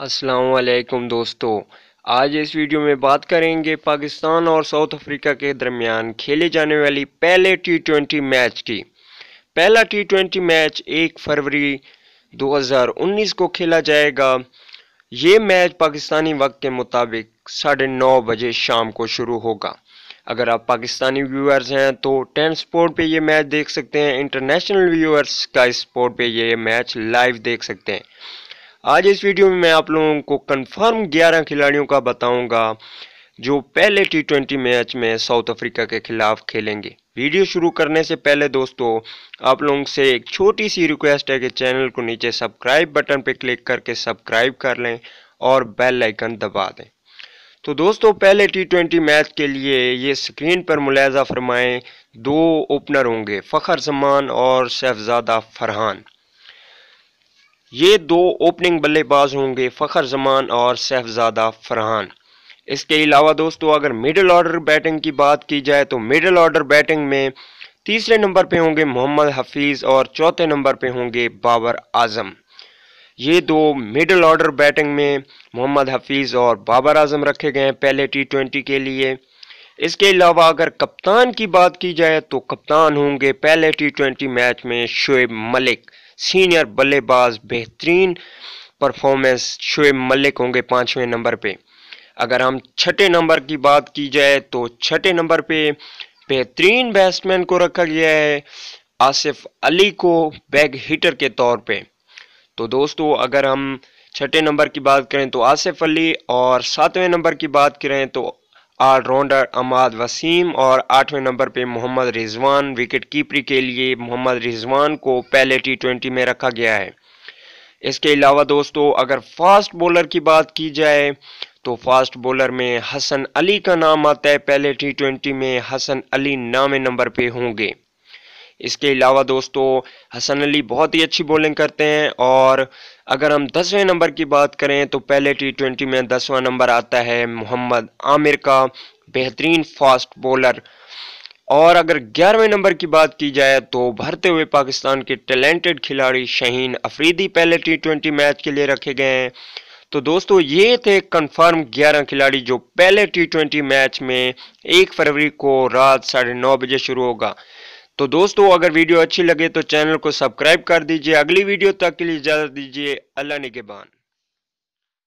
असलकुम दोस्तों आज इस वीडियो में बात करेंगे पाकिस्तान और साउथ अफ्रीका के दरमियान खेले जाने वाली पहले टी ट्वेंटी मैच की पहला टी ट्वेंटी मैच 1 फरवरी 2019 को खेला जाएगा ये मैच पाकिस्तानी वक्त के मुताबिक साढ़े नौ बजे शाम को शुरू होगा अगर आप पाकिस्तानी व्यूअर्स हैं तो टेन स्पोर्ट पे ये मैच देख सकते हैं इंटरनेशनल व्यूअर्स का स्पोर्ट पे ये मैच लाइव देख सकते हैं आज इस वीडियो में मैं आप लोगों को कंफर्म 11 खिलाड़ियों का बताऊंगा जो पहले टी ट्वेंटी मैच में साउथ अफ्रीका के खिलाफ खेलेंगे वीडियो शुरू करने से पहले दोस्तों आप लोगों से एक छोटी सी रिक्वेस्ट है कि चैनल को नीचे सब्सक्राइब बटन पर क्लिक करके सब्सक्राइब कर लें और बेल आइकन दबा दें तो दोस्तों पहले टी ट्वेंटी मैच के लिए ये स्क्रीन पर मुलायजा फरमाएं दो ओपनर होंगे फ़खर जमान और शहजादा फरहान ये दो ओपनिंग बल्लेबाज होंगे फ़खर जमान और शहजादा फरहान इसके अलावा दोस्तों अगर मिडिल ऑर्डर बैटिंग की बात की जाए तो मिडिल ऑर्डर बैटिंग में तीसरे नंबर पे होंगे मोहम्मद हफीज़ और चौथे नंबर पे होंगे बाबर आजम ये दो मिडिल ऑर्डर बैटिंग में मोहम्मद हफीज़ और बाबर आजम रखे गए हैं पहले टी ट्वेंटी के लिए इसके अलावा अगर कप्तान की बात की जाए तो कप्तान होंगे पहले टी ट्वेंटी मैच में शुएब मलिक सीनियर बल्लेबाज बेहतरीन परफॉर्मेंस शुएब मलिक होंगे पाँचवें नंबर पे अगर हम छठे नंबर की बात की जाए तो छठे नंबर पे बेहतरीन बैट्समैन को रखा गया है आसिफ अली को बैग हीटर के तौर पे तो दोस्तों अगर हम छठे नंबर की बात करें तो आसिफ अली और सातवें नंबर की बात करें तो ऑलराउंडर अमाद वसीम और आठवें नंबर पे मोहम्मद रिजवान विकेट कीपरी के लिए मोहम्मद रिजवान को पहले टी ट्वेंटी में रखा गया है इसके अलावा दोस्तों अगर फास्ट बॉलर की बात की जाए तो फास्ट बॉलर में हसन अली का नाम आता है पहले टी ट्वेंटी में हसन अली नामे नंबर पे होंगे इसके अलावा दोस्तों हसन अली बहुत ही अच्छी बॉलिंग करते हैं और अगर हम दसवें नंबर की बात करें तो पहले टी ट्वेंटी में दसवां नंबर आता है मोहम्मद आमिर का बेहतरीन फास्ट बॉलर और अगर ग्यारहवें नंबर की बात की जाए तो भरते हुए पाकिस्तान के टैलेंटेड खिलाड़ी शहीन अफरीदी पहले टी ट्वेंटी मैच के लिए रखे गए हैं तो दोस्तों ये थे कंफर्म 11 खिलाड़ी जो पहले टी ट्वेंटी मैच में एक फरवरी को रात साढ़े नौ बजे शुरू होगा तो दोस्तों अगर वीडियो अच्छी लगे तो चैनल को सब्सक्राइब कर दीजिए अगली वीडियो तक के लिए इजाज़त दीजिए अल्लाह निगेबान